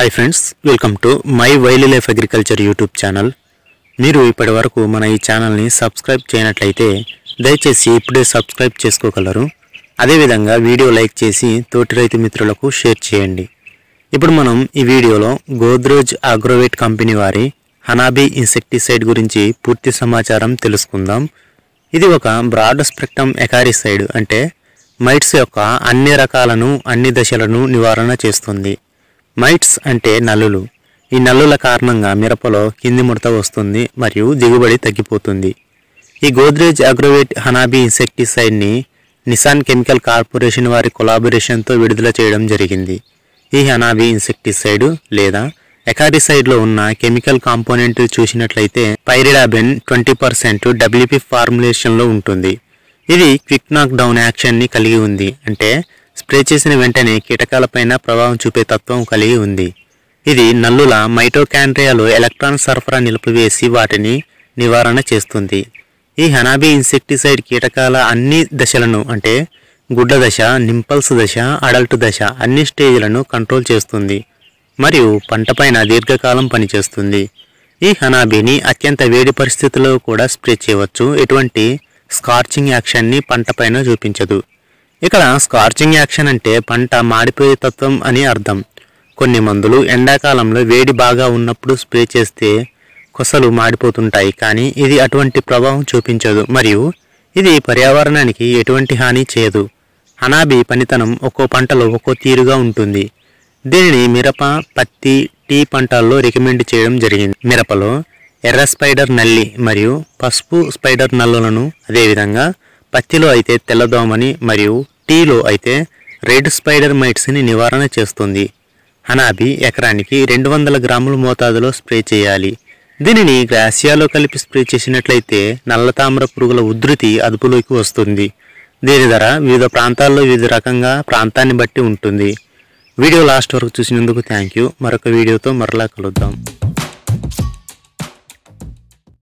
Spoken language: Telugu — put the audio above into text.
hi friends welcome to my wild life agriculture YouTube channel మీరు ఇప్పటి వరకు మన ఈ ఛానల్ని సబ్స్క్రైబ్ చేయనట్లయితే దయచేసి ఇప్పుడే సబ్స్క్రైబ్ చేసుకోగలరు అదేవిధంగా వీడియో లైక్ చేసి తోటి రైతు మిత్రులకు షేర్ చేయండి ఇప్పుడు మనం ఈ వీడియోలో గోద్రేజ్ అగ్రోవేట్ కంపెనీ వారి హనాబీ ఇన్సెక్టిసైడ్ గురించి పూర్తి సమాచారం తెలుసుకుందాం ఇది ఒక బ్రాడ్ స్పెక్టమ్ ఎకారిసైడ్ అంటే మైట్స్ యొక్క అన్ని రకాలను అన్ని దశలను నివారణ చేస్తుంది మైట్స్ అంటే నల్లులు ఈ నల్లుల కారణంగా మిరపలో కింది ముడత వస్తుంది మరియు దిగుబడి తగ్గిపోతుంది ఈ గోద్రేజ్ అగ్రోవేట్ హనాబీ ఇన్సెక్టిసైడ్ని నిసాన్ కెమికల్ కార్పొరేషన్ వారి కొలాబొరేషన్తో విడుదల చేయడం జరిగింది ఈ హనాబీ ఇన్సెక్టిసైడ్ లేదా ఎకారిసైడ్లో ఉన్న కెమికల్ కాంపోనెంట్ చూసినట్లయితే పైరిడాబెన్ ట్వంటీ పర్సెంట్ డబ్ల్యూపీ ఫార్ములేషన్లో ఉంటుంది ఇది క్విక్ నాక్ డౌన్ యాక్షన్ని కలిగి ఉంది అంటే స్ప్రే చేసిన వెంటనే కీటకాలపైన ప్రభావం చూపే తత్వం కలిగి ఉంది ఇది నల్లుల మైటోకాండ్రియాలో ఎలక్ట్రాన్ సరఫరా నిలిపివేసి వాటిని నివారణ చేస్తుంది ఈ హనాబీ ఇన్సెక్టిసైడ్ కీటకాల అన్ని దశలను అంటే గుడ్డ దశ నింపల్స్ దశ అడల్ట్ దశ అన్ని స్టేజ్లను కంట్రోల్ చేస్తుంది మరియు పంటపైన దీర్ఘకాలం పనిచేస్తుంది ఈ హనాబీని అత్యంత వేడి పరిస్థితుల్లో కూడా స్ప్రే చేయవచ్చు ఎటువంటి స్కార్చింగ్ యాక్షన్ని పంటపైన చూపించదు ఇక్కడ స్కార్చింగ్ యాక్షన్ అంటే పంట మాడిపోయే తత్వం అని అర్థం కొన్ని మందులు ఎండాకాలంలో వేడి బాగా ఉన్నప్పుడు స్ప్రే చేస్తే కొసలు మాడిపోతుంటాయి కానీ ఇది అటువంటి ప్రభావం చూపించదు మరియు ఇది పర్యావరణానికి ఎటువంటి హాని చేయదు అనాభి పనితనం ఒక్కో పంటలో ఒక్కో తీరుగా ఉంటుంది దీనిని మిరప పత్తి టీ పంటల్లో రికమెండ్ చేయడం జరిగింది మిరపలో ఎర్ర స్పైడర్ నల్లి మరియు పసుపు స్పైడర్ నల్లులను అదేవిధంగా పత్తిలో అయితే తెల్లదోమని మరియు టీలో అయితే రెడ్ స్పైడర్ మైట్స్ని నివారణ చేస్తుంది హనాబి ఎకరానికి రెండు వందల గ్రాముల మోతాదులో స్ప్రే చేయాలి దీనిని గ్లాసియాలో కలిపి స్ప్రే చేసినట్లయితే నల్ల తామర పురుగుల ఉధృతి అదుపులోకి వస్తుంది దీని ధర వివిధ ప్రాంతాల్లో వివిధ రకంగా ప్రాంతాన్ని బట్టి ఉంటుంది వీడియో లాస్ట్ వరకు చూసినందుకు థ్యాంక్ యూ మరొక వీడియోతో మరలా కలుద్దాం